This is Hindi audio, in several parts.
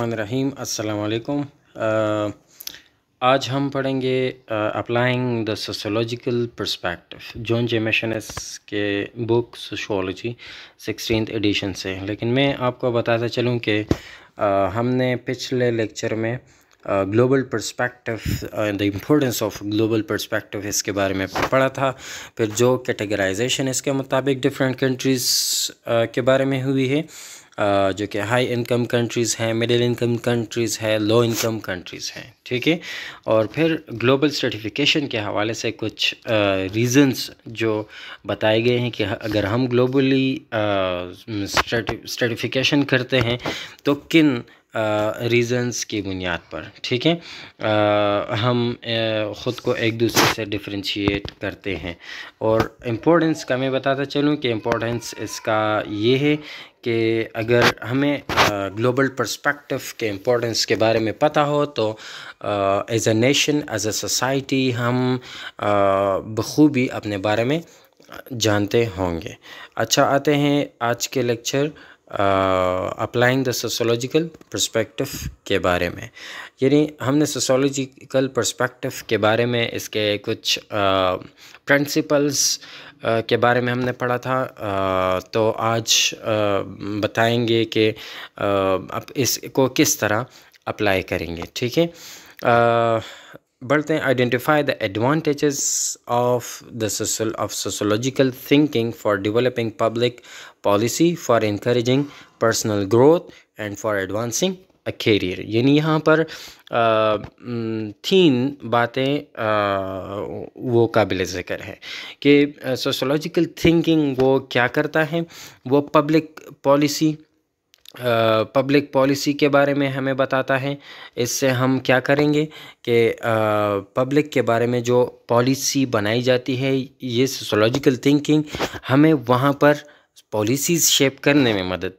रहीम अस्सलाम uh, आज हम पढ़ेंगे applying the sociological perspective John J के बुक सोशोलॉजी सिक्सटीन एडिशन से लेकिन मैं आपको बताता चलूँ कि uh, हमने पिछले लेक्चर में global perspective the importance of global perspective इसके बारे में पढ़ा था फिर जो कैटेगराइजेशन इसके मुताबिक डिफरेंट कंट्रीज़ uh, के बारे में हुई है जो कि हाई इनकम कंट्रीज़ हैं मिडिल इनकम कंट्रीज़ है लो इनकम कंट्रीज़ हैं ठीक है और फिर ग्लोबल सर्टिफिकेशन के हवाले से कुछ रीज़न्स जो बताए गए हैं कि अगर हम ग्लोबली सर्टिफिकेशन करते हैं तो किन रीज़न्स की बुनियाद पर ठीक है हम ख़ुद को एक दूसरे से डिफ्रेंशिएट करते हैं और इम्पोर्टेंस का मैं बताता चलूँ कि इम्पोर्टेंस इसका ये है कि अगर हमें ग्लोबल पर्सपेक्टिव के इम्पोर्टेंस के बारे में पता हो तो as a nation as a society हम बखूबी अपने बारे में जानते होंगे अच्छा आते हैं आज के lecture applying the sociological perspective के बारे में यानी हमने सोशोलॉजिकल परस्पेक्टिव के बारे में इसके कुछ प्रिंसिपल्स के बारे में हमने पढ़ा था तो आज बताएंगे कि आप इसको किस तरह अप्लाई करेंगे ठीक है बढ़ते हैं identify the advantages of the of sociological thinking for developing public policy for increasing personal growth and for advancing a career यानी यहाँ पर तीन बातें वो काबिल ज़िक्र है कि सोशोलॉजिकल थिंकिंग वो क्या करता है वो पब्लिक पॉलिसी पब्लिक पॉलिसी के बारे में हमें बताता है इससे हम क्या करेंगे कि पब्लिक के बारे में जो पॉलिसी बनाई जाती है ये सोशोलॉजिकल थिंकिंग हमें वहाँ पर पॉलिसीज़ शेप करने में मदद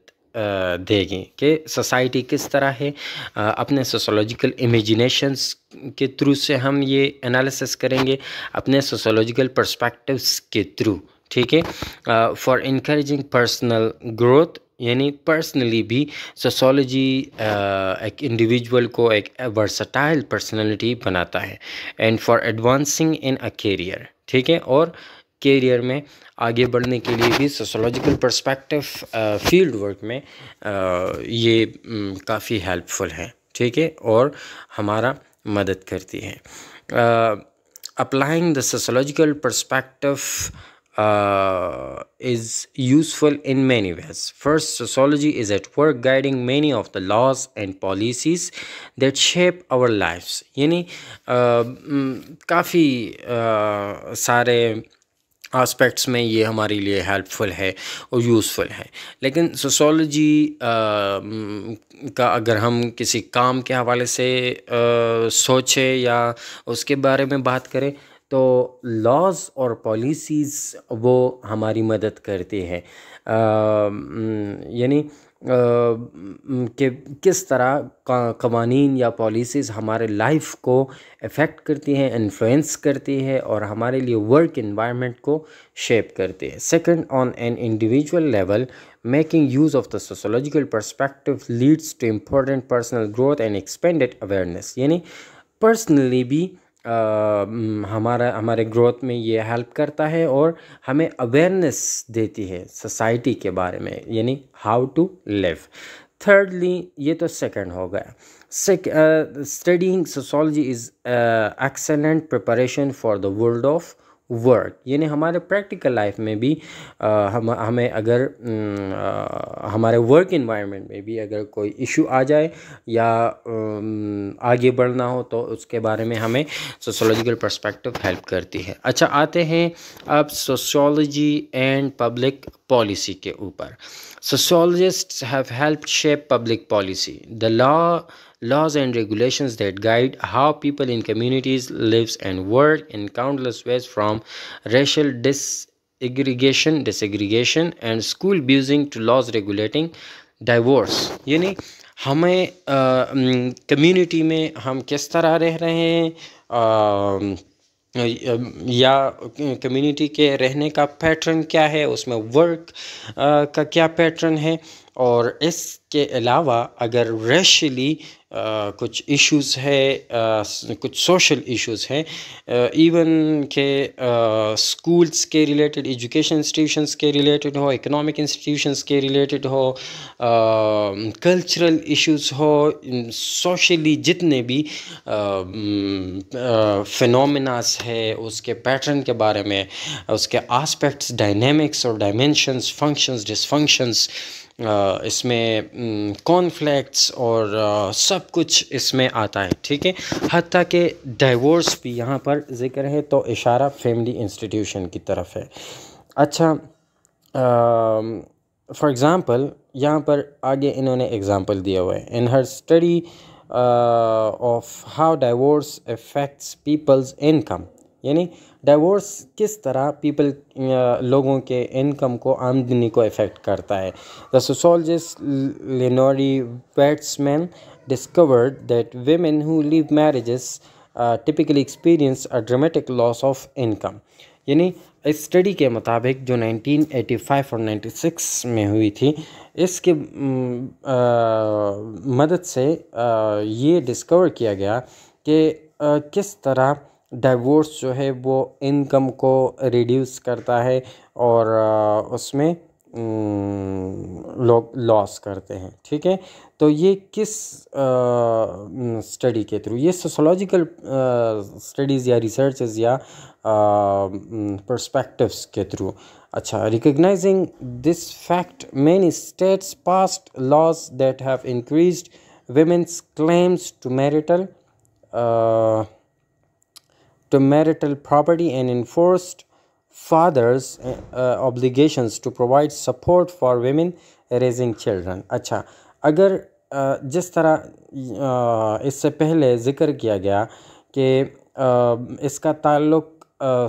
देगी कि सोसाइटी किस तरह है अपने सोशोलॉजिकल इमेजिनेशंस के थ्रू से हम ये एनालिसिस करेंगे अपने सोशोलॉजिकल पर्सपेक्टिव्स के थ्रू ठीक है फॉर इंक्रेजिंग पर्सनल ग्रोथ यानी पर्सनली भी सोशोलॉजी एक इंडिविजुअल को एक वर्सटाइल पर्सनैलिटी बनाता है and for advancing in a career ठीक है और कैरियर में आगे बढ़ने के लिए भी सोशोलॉजिकल पर्सपेक्टिव फील्ड वर्क में uh, ये काफ़ी हेल्पफुल है ठीक है और हमारा मदद करती है applying the sociological perspective uh, is useful in many ways. First, sociology is at work guiding many of the laws and policies that shape our lives. यानी काफ़ी सारे एस्पेक्ट्स में ये हमारे लिए हेल्पफुल है और यूज़फुल है लेकिन सोशोलॉजी का अगर हम किसी काम के हवाले से आ, सोचें या उसके बारे में बात करें तो लॉज़ और पॉलिसीज़ वो हमारी मदद करते हैं यानी कि किस तरह कवानीन या पॉलिसीज़ हमारे लाइफ को अफेक्ट करती हैं इन्फ्लुएंस करती है और हमारे लिए वर्क इन्वायरमेंट को शेप करते हैं second on an individual level making use of the sociological perspective leads to important personal growth and expanded awareness यानी पर्सनली भी हमारा हमारे ग्रोथ में ये हेल्प करता है और हमें अवेयरनेस देती है सोसाइटी के बारे में यानी हाउ टू लिव थर्डली ये तो सेकंड हो गया studying sociology is excellent preparation for the world of work यानी हमारे प्रैक्टिकल लाइफ में भी आ, हम हमें अगर आ, हमारे वर्क इन्वायरमेंट में भी अगर कोई इशू आ जाए या आ, आगे बढ़ना हो तो उसके बारे में हमें सोशोलॉजिकल पर्सपेक्टिव हेल्प करती है अच्छा आते हैं अब सोशोलॉजी एंड पब्लिक पॉलिसी के ऊपर sociologist have help shape public policy the law laws and regulations that guide how people in communities lives and work in countless ways from racial disaggregation disaggregation and school abusing to laws regulating divorce यानी हमें कम्युनिटी में हम किस तरह रह रहे हैं uh, या कम्युनिटी के रहने का पैटर्न क्या है उसमें वर्क आ, का क्या पैटर्न है और इसके अलावा अगर रेशली कुछ इश्यूज़ है कुछ सोशल इश्यूज़ हैं इवन के स्कूल्स के रिलेटेड एजुकेशन इंस्टीट्यूशंस के रिलेटेड हो इकोनॉमिक इंस्टीट्यूशंस के रिलेटेड हो कल्चरल इश्यूज़ हो सोशली जितने भी फिनोमिनास है उसके पैटर्न के बारे में उसके आस्पेक्ट्स डायनेमिक्स और डायमेंशंस फंक्शंस डिसफंक्शंस इसमें कॉर्नफ्लेक्स और सब कुछ इसमें आता है ठीक है हती कि डाइवोर्स भी यहाँ पर ज़िक्र है तो इशारा फैमिली इंस्टीट्यूशन की तरफ है अच्छा फॉर एग्ज़ाम्पल यहाँ पर आगे इन्होंने एग्ज़ाम्पल दिया हुआ है in her study of how divorce affects people's income यानी डाइवोर्स किस तरह पीपल लोगों के इनकम को आमदनी को इफ़ेक्ट करता है the sociologist Lenore Weitzman discovered that women who leave marriages typically experience a dramatic loss of income यानी इस स्टडी के मुताबिक जो 1985 और 96 में हुई थी इसके आ, मदद से आ, ये डिस्कवर किया गया कि किस तरह डाइवोर्स जो है वो इनकम को रिड्यूस करता है और उसमें लोग लॉस करते हैं ठीक है तो ये किस स्टडी के थ्रू ये सोशोलॉजिकल स्टडीज़ या रिसर्चेज या पर्सपेक्टिव्स के थ्रू अच्छा recognizing this fact many states passed laws that have increased women's claims to marital uh, to marital property and enforced fathers uh, obligations to provide support for women raising children अच्छा अगर uh, जिस तरह uh, इससे पहले ज़िक्र किया गया कि इसका ताल्लुक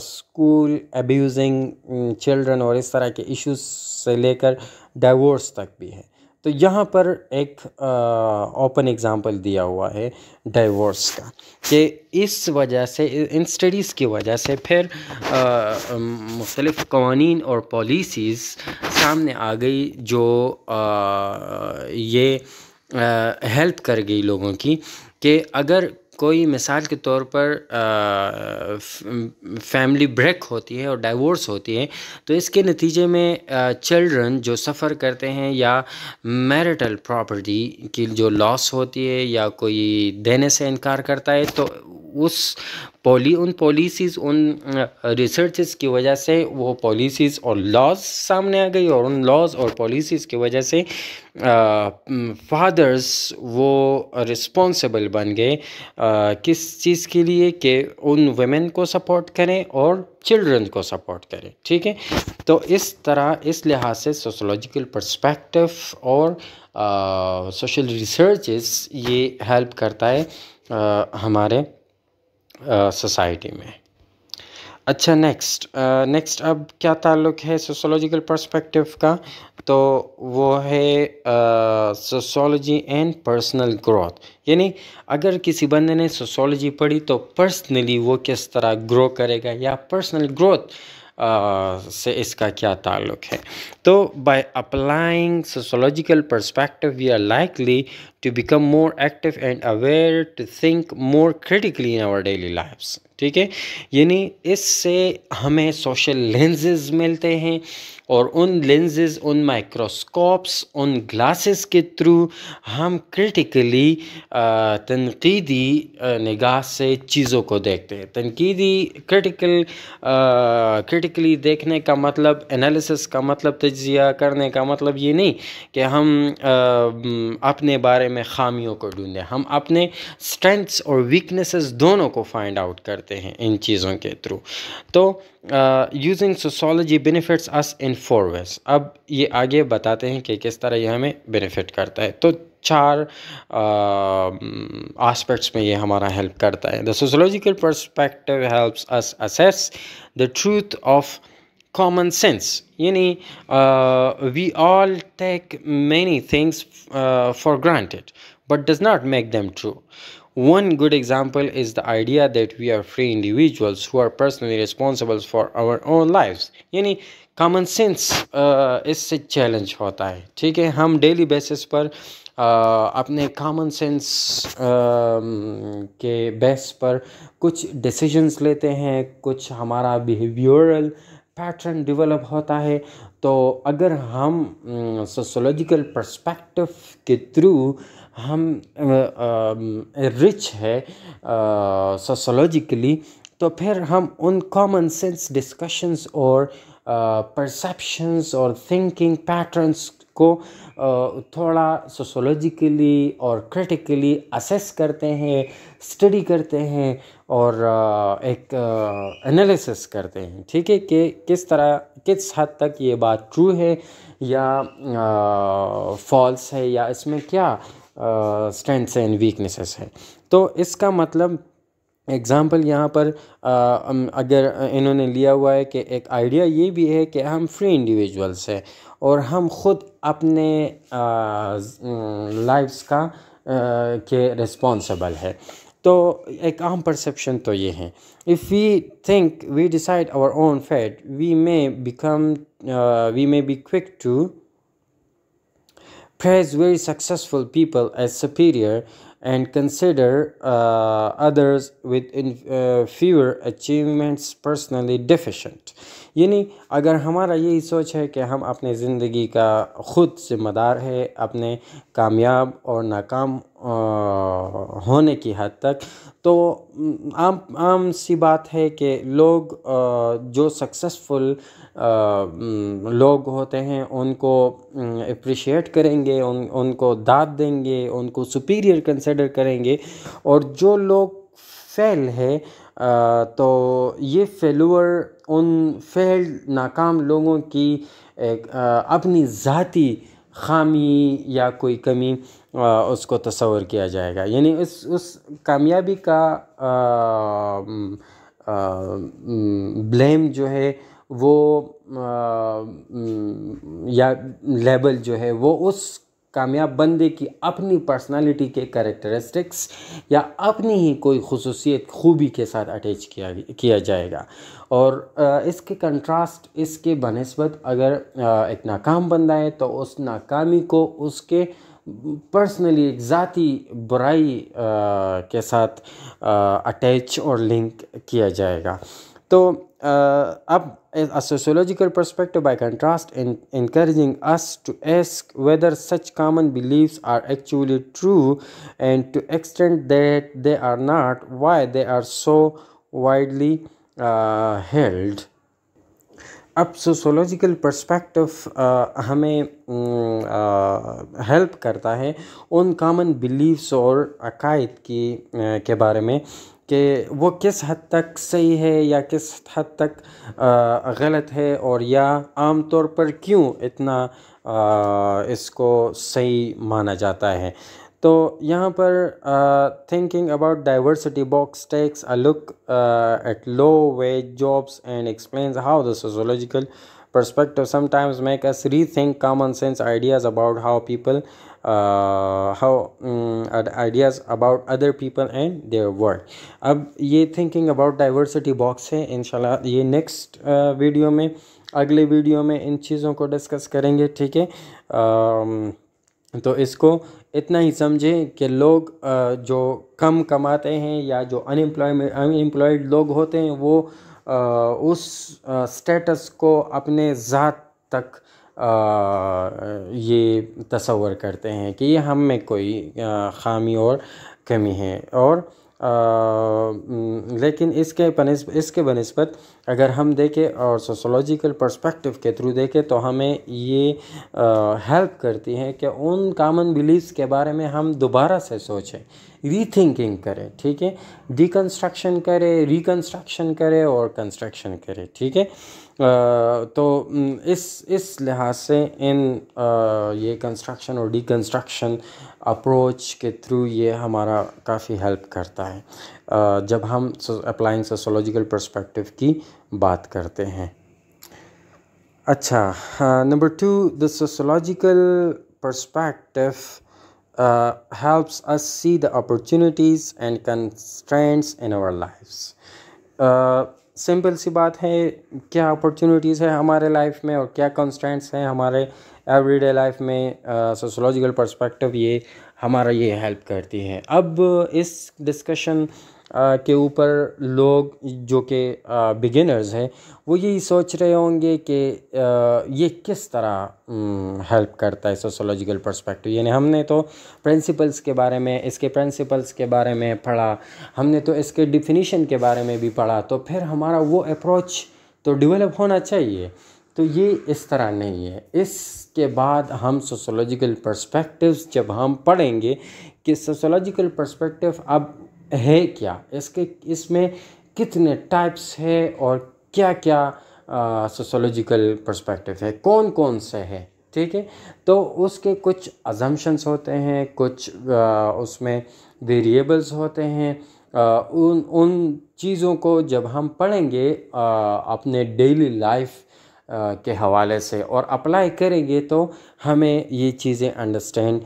स्कूल अब्यूजिंग चिल्ड्रन और इस तरह के इश्यूज से लेकर डाइवोर्स तक भी है तो यहाँ पर एक ओपन एग्ज़ाम्पल दिया हुआ है डाइवोर्स का कि इस वजह से इन स्टडीज़ की वजह से फिर मुख्तलिफ़ कवानीन और पॉलिसीज़ सामने आ गई जो आ, ये हेल्प कर गई लोगों की कि अगर कोई मिसाल के तौर पर फैमिली ब्रेक होती है और डाइवोर्स होती है तो इसके नतीजे में चिल्ड्रन जो सफ़र करते हैं या मैरिटल प्रॉपर्टी की जो लॉस होती है या कोई देने से इनकार करता है तो उस पॉली उन पॉलिसीज़ उन रिसर्चेस की वजह से वो पॉलिसीज़ और लॉज सामने आ गई और उन लॉज और पॉलिसीज़ की वजह से फादर्स वो रिस्पॉन्सिबल बन गए किस चीज़ के लिए कि उन वेमेन को सपोर्ट करें और चिल्ड्रन को सपोर्ट करें ठीक है तो इस तरह इस लिहाज से सोशोलॉजिकल परस्पेक्टिव और सोशल रिसर्चेस ये हेल्प करता है आ, हमारे सोसाइटी में अच्छा नेक्स्ट नेक्स्ट अब क्या ताल्लुक है सोशोलॉजिकल पर्सपेक्टिव का तो वो है सोशोलॉजी एंड पर्सनल ग्रोथ यानी अगर किसी बंदे ने सोशोलॉजी पढ़ी तो पर्सनली वो किस तरह ग्रो करेगा या पर्सनल ग्रोथ से इसका क्या ताल्लुक है तो by applying sociological perspective we are likely to become more active and aware to think more critically in our daily lives ठीक है यानी इससे हमें सोशल लेंजेज मिलते हैं और उन लेंजेज उन माइक्रोस्कोप्स उन ग्लासेस के थ्रू हम क्रिटिकली तनकीदी निगाह से चीज़ों को देखते हैं तनकीदी क्रिटिकल क्रिटिकली देखने का मतलब एनालिसिस का मतलब तजिया करने का मतलब ये नहीं कि हम आ, अपने बारे में में ख़ामियों को ढूंढें हम अपने स्ट्रेंथ्स और वीकनेसेस दोनों को फाइंड आउट करते हैं इन चीज़ों के थ्रू तो using sociology benefits us in four ways अब ये आगे बताते हैं कि किस तरह ये हमें बेनिफिट करता है तो चार आस्पेक्ट्स uh, में ये हमारा हेल्प करता है the sociological perspective helps us assess the truth of common sense you uh, we all take many things uh, for granted but does not make them true one good example is the idea that we are free individuals who are personally responsible for our own lives yani common uh, is a challenge, होता है ठीक है हम daily basis पर आ, uh, अपने कॉमन सेंस um, के बेस पर कुछ डिसीजंस लेते हैं कुछ हमारा बिहेवियरल पैटर्न डेवलप होता है तो अगर हम सोशोलॉजिकल पर्सपेक्टिव के थ्रू हम रिच है सोशोलॉजिकली तो फिर हम उन कॉमन सेंस डिस्कशंस और परसेप्शंस और थिंकिंग पैटर्न्स को थोड़ा सोशोलॉजिकली और क्रिटिकली असेस करते हैं स्टडी करते हैं और एक एनालिसिस करते हैं ठीक है कि किस तरह किस हद तक ये बात ट्रू है या फॉल्स है या इसमें क्या स्ट्रेंथ्स एंड वीकनेसेस है तो इसका मतलब एग्ज़ाम्पल यहाँ पर अगर इन्होंने लिया हुआ है कि एक आइडिया ये भी है कि हम फ्री इंडिविजुअल्स हैं और हम ख़ुद अपने लाइफ्स का के रिस्पॉन्सिबल है तो एक आम परसेप्शन तो ये है if we think we decide our own fate we may become we may be quick to praise very successful people as superior and consider uh, others with in, uh, fewer achievements personally deficient यानी अगर हमारा यही सोच है कि हम अपने ज़िंदगी का ख़ुद ज़िम्मेदार है अपने कामयाब और नाकाम होने की हद तक तो आम आम सी बात है कि लोग जो सक्सेसफुल लोग होते हैं उनको अप्रिशिएट करेंगे उन उनको दाद देंगे उनको सुपीरियर कंसिडर करेंगे और जो लोग फेल है तो ये फेलोअर उन फेल नाकाम लोगों की एक अपनी ज़ाती खामी या कोई कमी आ, उसको तस्वर किया जाएगा यानी उस उस कामयाबी का आ, आ, ब्लेम जो है वो आ, या लेबल जो है वो उस कामयाब बंदे की अपनी पर्सनालिटी के करेक्टरिस्टिक्स या अपनी ही कोई खसूसियत खूबी के साथ अटैच किया किया जाएगा और इसके कंट्रास्ट इसके बनस्बत अगर एक नाकाम बंदा है तो उस नाकामी को उसके पर्सनली एक ज़ाती बुराई के साथ अटैच और लिंक किया जाएगा तो अब sociological perspective by contrast in encouraging us to ask whether such common beliefs are actually true and to extend that they are not why they are so widely held अब सोशोलॉजिकल परस्पेक्टिव हमें हेल्प करता है उन कामन बिलीव्स और अकायद की के बारे में कि वो किस हद तक सही है या किस हद तक गलत है और या आम तौर पर क्यों इतना इसको सही माना जाता है तो यहाँ पर thinking about diversity box takes a look at low wage jobs and explains how the sociological perspective sometimes make us rethink common sense ideas about how people uh, how um, ideas about other people and their work अब ये thinking about diversity box है इनशाला ये next uh, वीडियो में अगले वीडियो में इन चीज़ों को डिस्कस करेंगे ठीक है तो इसको इतना ही समझें कि लोग जो कम कमाते हैं या जो अनएम्प्लॉयमेंट अनएम्प्लॉयड लोग होते हैं वो उस स्टेटस को अपने ज़ात तक ये तस्वर करते हैं कि ये हम में कोई ख़ामी और कमी है और आ, लेकिन इसके बनस्बत इसके बनस्बत अगर हम देखें और सोशोलॉजिकल पर्सपेक्टिव के थ्रू देखें तो हमें ये हेल्प करती है कि उन कामन बिलीव्स के बारे में हम दोबारा से सोचें रीथिंकिंग करें ठीक है डिकन्स्ट्रक्शन करें रिकन्स्ट्रक्शन करें और कंस्ट्रक्शन करें ठीक है तो इस इस लिहाज से इन आ, ये कंस्ट्रक्शन और डिकन्स्ट्रक्शन अप्रोच के थ्रू ये हमारा काफ़ी हेल्प करता है जब हम अप्लाइंग सोशोलॉजिकल परस्पेक्टिव की बात करते हैं अच्छा number two the sociological perspective helps us see the opportunities and constraints in our lives. Simple सी बात है क्या अपॉर्चुनिटीज़ है हमारे लाइफ में और क्या कंस्टेंट्स हैं हमारे एवरीडे लाइफ में सोशोलॉजिकल uh, पर्सपेक्टिव ये हमारा ये हेल्प करती है अब इस डिस्कशन के ऊपर लोग जो कि बिगिनर्स हैं वो यही सोच रहे होंगे कि ये किस तरह हेल्प करता है सोशोलॉजिकल पर्सपेक्टिव यानी हमने तो प्रिंसिपल्स के बारे में इसके प्रिंसिपल्स के बारे में पढ़ा हमने तो इसके डिफिनीशन के बारे में भी पढ़ा तो फिर हमारा वो अप्रोच तो डेवलप होना चाहिए तो ये इस तरह नहीं है इसके बाद हम सोशोलॉजिकल पर्सपेक्टिव्स जब हम पढ़ेंगे कि सोशोलॉजिकल पर्सपेक्टिव अब है क्या इसके इसमें कितने टाइप्स है और क्या क्या सोशोलॉजिकल पर्सपेक्टिव है कौन कौन से है ठीक है तो उसके कुछ अजम्पन्स होते हैं कुछ आ, उसमें वेरिएबल्स होते हैं आ, उन उन चीज़ों को जब हम पढ़ेंगे आ, अपने डेली लाइफ के हवाले से और अप्लाई करेंगे तो हमें ये चीज़ें अंडरस्टैंड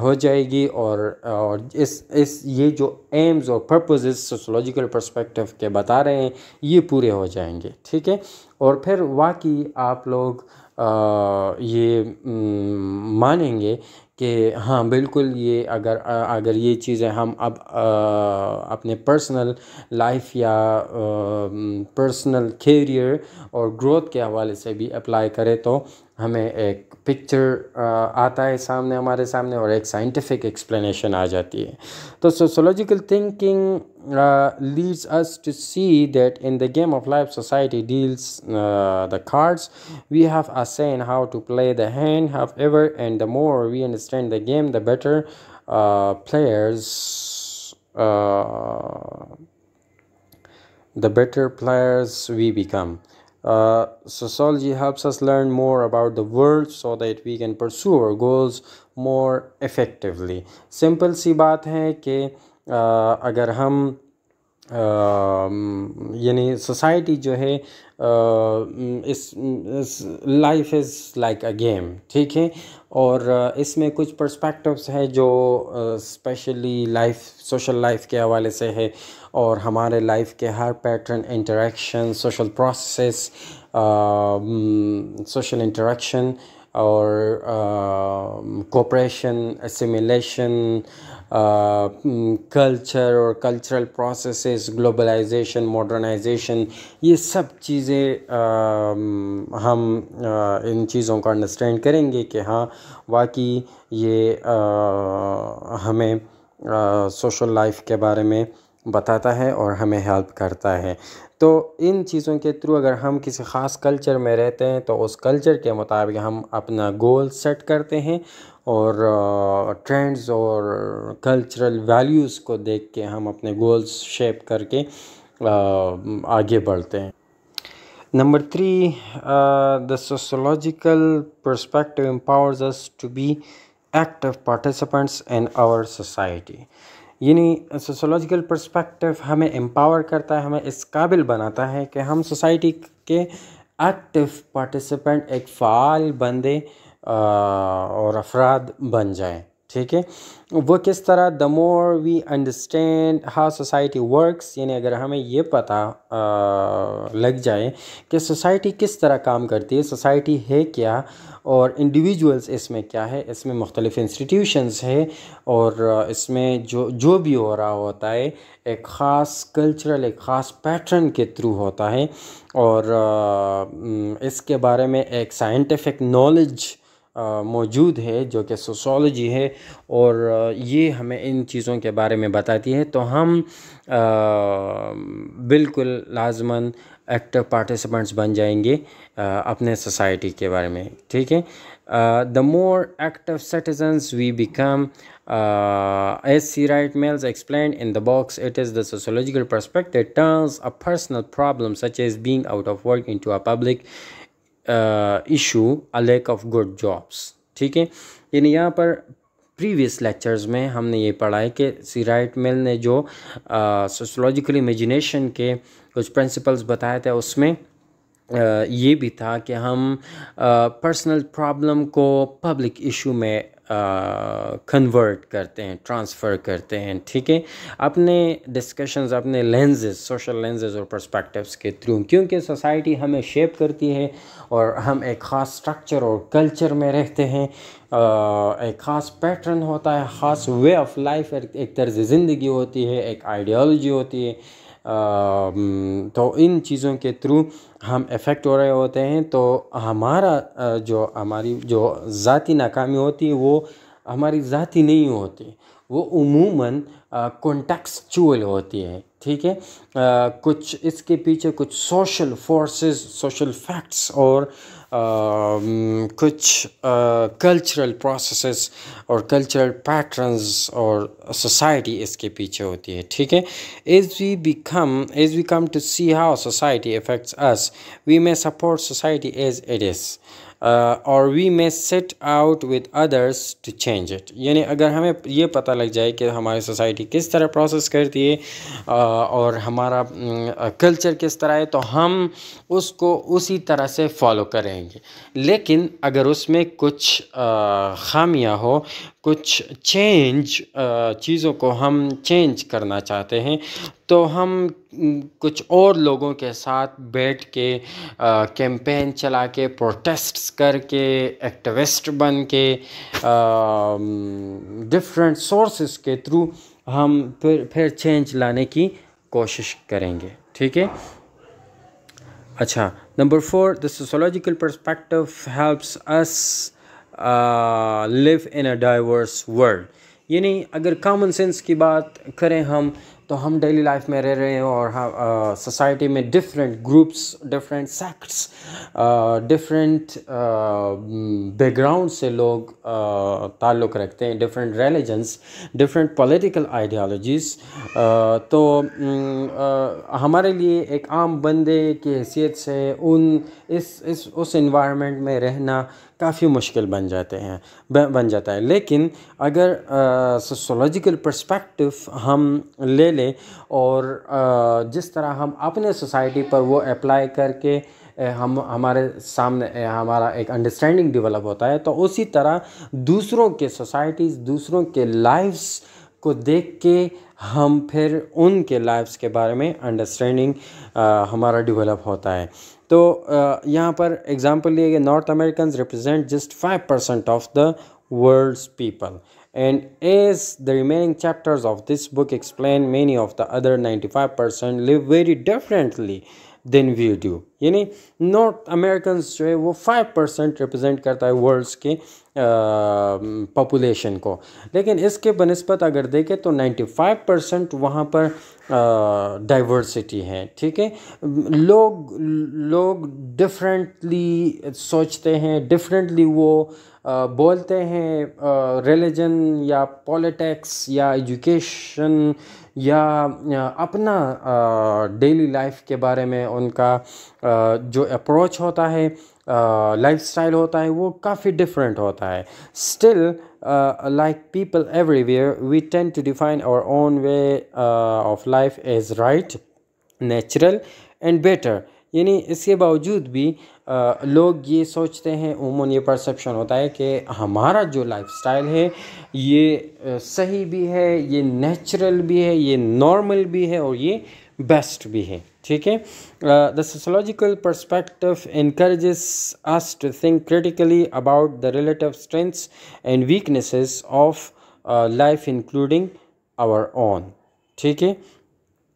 हो जाएगी और और इस इस ये जो एम्स और पर्पजेज सोशोलॉजिकल परस्पेक्टिव के बता रहे हैं ये पूरे हो जाएंगे ठीक है और फिर वाकई आप लोग आ, ये मानेंगे कि हाँ बिल्कुल ये अगर अगर ये चीज़ें हम अब आ, अपने पर्सनल लाइफ या पर्सनल कैरियर और ग्रोथ के हवाले से भी अप्लाई करें तो हमें एक पिक्चर आता है सामने हमारे सामने और एक साइंटिफिक एक्सप्लेनेशन आ जाती है तो sociological thinking leads us to see that in the game of life society deals the cards we have a say in how to play the hand however and the more we understand the game the better players the better players we become sociology helps us learn more about the world so that we can pursue our goals more effectively. Simple सी बात है कि uh, अगर हम यानी सोसाइटी जो है इस, इस life is like a game ठीक है और इसमें कुछ पर्सपेक्टिव्स है जो स्पेशली लाइफ सोशल लाइफ के हवाले से है और हमारे लाइफ के हर pattern interaction social process social interaction और कोऑपरेशन एसिमिलेशन कल्चर और कल्चरल प्रोसेसेस ग्लोबलाइजेशन मॉडर्नाइजेशन ये सब चीज़ें uh, um, हम uh, इन चीज़ों का अंडरस्टैंड करेंगे कि हाँ वाकई ये uh, हमें सोशल uh, लाइफ के बारे में बताता है और हमें हेल्प करता है तो इन चीज़ों के थ्रू अगर हम किसी ख़ास कल्चर में रहते हैं तो उस कल्चर के मुताबिक हम अपना गोल सेट करते हैं और ट्रेंड्स और कल्चरल वैल्यूज़ को देख के हम अपने गोल्स शेप करके आगे बढ़ते हैं number three the sociological perspective empowers us to be active participants in our society यानी सोशोलॉजिकल पर्सपेक्टिव हमें एम्पावर करता है हमें इस काबिल बनाता है कि हम सोसाइटी के एक्टिव पार्टिसिपेंट एक फ़ाल बंदे और अफराद बन जाएं ठीक है वो किस तरह the more we understand how society works यानी अगर हमें ये पता आ, लग जाए कि सोसाइटी किस तरह काम करती है सोसाइटी है क्या और इंडिविजुअल्स इसमें क्या है इसमें मुख्तलिफ इंस्टीट्यूशंस है और इसमें जो जो भी हो रहा होता है एक ख़ास कल्चरल एक ख़ास पैटर्न के थ्रू होता है और इसके बारे में एक साइंटिफिक नॉलेज मौजूद है जो कि सोशोलॉजी है और ये हमें इन चीज़ों के बारे में बताती है तो हम आ, बिल्कुल लाजमन एक्टिव पार्टिसिपेंट्स बन जाएंगे आ, अपने सोसाइटी के बारे में ठीक है the more active citizens we become as C Wright Mills explain in the box it is the sociological perspective turns a personal problem such is being out of work into a public issue a lack of good jobs ठीक है यानी यहाँ पर प्रीवियस लेक्चर्स में हमने ये पढ़ा है कि सीराइट मेल ने जो uh, इमेजिनेशन के कुछ प्रिंसिपल्स बताए थे उसमें uh, ये भी था कि हम पर्सनल uh, प्रॉब्लम को पब्लिक इशू में कन्वर्ट uh, करते हैं ट्रांसफ़र करते हैं ठीक है अपने डिस्कशंस अपने लेंजेज सोशल लेंजेज और पर्सपेक्टिव्स के थ्रू क्योंकि सोसाइटी हमें शेप करती है और हम एक ख़ास स्ट्रक्चर और कल्चर में रहते हैं एक ख़ास पैटर्न होता है ख़ास वे ऑफ लाइफ एक तर्ज ज़िंदगी होती है एक आइडियोलॉजी होती है तो इन चीज़ों के थ्रू हम इफ़ेक्ट हो रहे होते हैं तो हमारा जो हमारी जो ज़ाती नाकामी होती है वो हमारी ज़ाती नहीं होती वो उमूमन कॉन्टेक्सचुअल होती है ठीक है आ, कुछ इसके पीछे कुछ सोशल फोर्सेस सोशल फैक्ट्स और आ, कुछ कल्चरल प्रोसेसेस और कल्चरल पैटर्न्स और सोसाइटी इसके पीछे होती है ठीक है as we become as we come to see how society affects us we may support society as it is और we may set out with others to change it यानी अगर हमें ये पता लग जाए कि हमारी सोसाइटी किस तरह प्रोसेस करती है uh, और हमारा कल्चर mm, uh, किस तरह है तो हम उसको उसी तरह से फॉलो करेंगे लेकिन अगर उसमें कुछ uh, खामियां हो कुछ चेंज चीज़ों को हम चेंज करना चाहते हैं तो हम कुछ और लोगों के साथ बैठ के कैंपेन चला के प्रोटेस्ट्स करके एक्टिविस्ट बन के डिफरेंट सोर्सेस के थ्रू हम फिर फिर चेंज लाने की कोशिश करेंगे ठीक है अच्छा number four the sociological perspective helps us live in a diverse world यानी अगर कॉमन सेंस की बात करें हम तो हम डेली लाइफ में रह रहे हैं और हम सोसाइटी uh, में different groups different sects different background से लोग uh, ताल्लुक़ रखते हैं different religions different political ideologies तो mm, uh, हमारे लिए एक आम बंदे की हैसियत से उन इस इस उस इन्वायरमेंट में रहना काफ़ी मुश्किल बन जाते हैं बन जाता है लेकिन अगर सोशोलॉजिकल पर्सपेक्टिव हम ले लें और आ, जिस तरह हम अपने सोसाइटी पर वो अप्लाई करके हम हमारे सामने हमारा एक अंडरस्टैंडिंग डेवलप होता है तो उसी तरह दूसरों के सोसाइटीज़ दूसरों के लाइफ्स को देख के हम फिर उनके लाइफ्स के बारे में अंडरस्टैंडिंग हमारा डेवलप होता है तो यहाँ पर एग्जाम्पल लिए गए North American represent just five percent of the world's people and as the remaining chapters of this book explain many of the other ninety five percent live very differently than we do यानी नॉर्थ अमेरिकन जो है वो फाइव परसेंट रिप्रजेंट करता है वर्ल्ड्स के पॉपुलेशन को लेकिन इसके बनस्बत अगर देखें तो नाइन्टी फाइव परसेंट वहाँ पर डाइवर्सिटी है ठीक है लोग लोग डिफरेंटली सोचते हैं डिफरेंटली वो आ, बोलते हैं रिलीजन या पॉलिटिक्स या एजुकेशन या अपना डेली लाइफ के बारे में उनका जो अप्रोच होता है लाइफ स्टाइल होता है वो काफ़ी डिफरेंट होता है still like people everywhere we tend to define our own way of life as right natural and better यानी इसके बावजूद भी लोग ये सोचते हैं उमून ये परसेप्शन होता है कि हमारा जो लाइफस्टाइल है ये सही भी है ये नेचुरल भी है ये नॉर्मल भी है और ये बेस्ट भी है ठीक है the sociological perspective encourages us to think critically about the relative strengths and weaknesses of life including our own ठीक है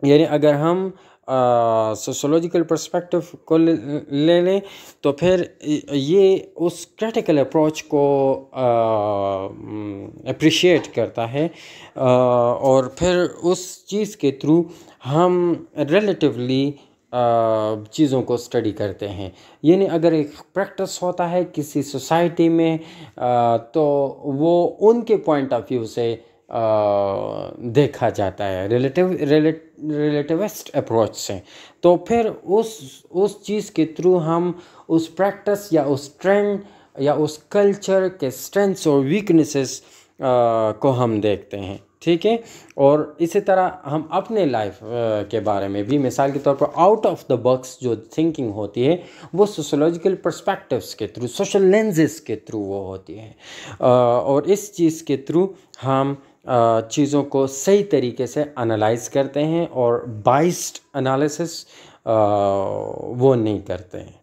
यानी अगर हम uh, सोशोलॉजिकल परस्पेक्टिव को ले लें तो फिर ये उस क्रिटिकल अप्रोच को अप्रिशिएट करता है आ, और फिर उस चीज़ के थ्रू हम रिलेटिवली चीज़ों को स्टडी करते हैं यानी अगर एक प्रैक्टिस होता है किसी सोसाइटी में आ, तो वो उनके पॉइंट ऑफ व्यू से देखा जाता है रिलेटिव रिलेटिवस्ट अप्रोच से तो फिर उस उस चीज़ के थ्रू हम उस प्रैक्टिस या उस ट्रेंड या उस कल्चर के स्ट्रेंथ्स और वीकनेसेस को हम देखते हैं ठीक है और इसी तरह हम अपने लाइफ के बारे में भी मिसाल के तौर पर आउट ऑफ द बॉक्स जो थिंकिंग होती है वो सोशोलॉजिकल पर्सपेक्टिव्स के थ्रू सोशल लेंजेस के थ्रू वो होती है और इस चीज़ के थ्रू हम चीज़ों को सही तरीके से एनालाइज करते हैं और बाइस्ड एनालिसिस वो नहीं करते हैं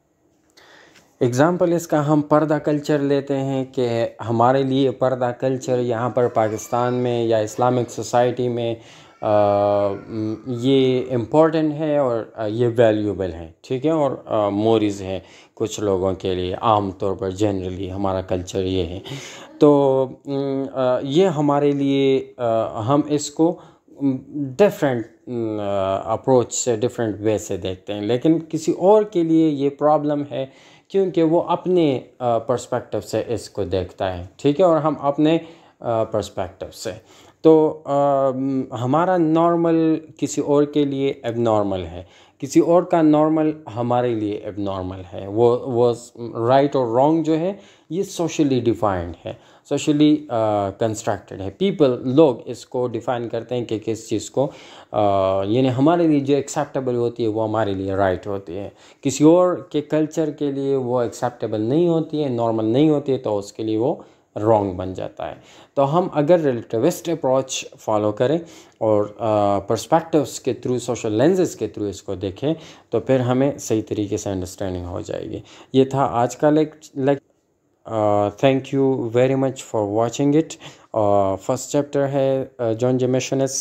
एग्ज़ाम्पल इसका हम पर्दा कल्चर लेते हैं कि हमारे लिए पर्दा कल्चर यहाँ पर पाकिस्तान में या इस्लामिक सोसाइटी में ये इम्पोर्टेंट है और ये वैल्यूबल है ठीक है और मोरीज़ है कुछ लोगों के लिए आम तौर पर जनरली हमारा कल्चर ये है तो आ, ये हमारे लिए आ, हम इसको डिफरेंट अप्रोच से डिफरेंट वे से देखते हैं लेकिन किसी और के लिए ये प्रॉब्लम है क्योंकि वो अपने पर्सपेक्टिव से इसको देखता है ठीक है और हम अपने पर्सपेक्टिव से तो हमारा नॉर्मल किसी और के लिए एबनॉर्मल है किसी और का नॉर्मल हमारे लिए एबनॉर्मल है वो वो राइट और रॉन्ग जो है ये सोशली डिफाइंड है सोशली कंस्ट्रक्टेड है पीपल लोग इसको डिफाइन करते हैं कि किस चीज़ को यानी हमारे लिए जो एक्सेप्टेबल होती है वो हमारे लिए राइट right होती है किसी और के कल्चर के लिए वो एक्सेप्टेबल नहीं होती है नॉर्मल नहीं होती है तो उसके लिए वो रॉन्ग बन जाता है तो हम अगर रिलेटिविस्ट अप्रोच फॉलो करें और पर्सपेक्टिव्स के थ्रू सोशल लेंसेज के थ्रू इसको देखें तो फिर हमें सही तरीके से अंडरस्टैंडिंग हो जाएगी ये था आज का lecture thank you very much for watching it first chapter है जॉन जेमेशनस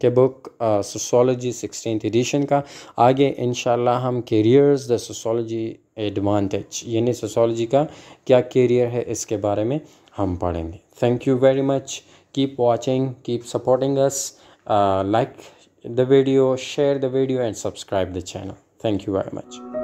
के बुक सोशोलॉजी सिक्सटीन एडिशन का आगे इन हम कैरियर्स द सोशोलॉजी एडवांटेज यानी सोशोलॉजी का क्या कैरियर है इसके बारे में Thank you very much. Keep watching. Keep supporting us. Uh, like the video share the video and subscribe the channel thank you very much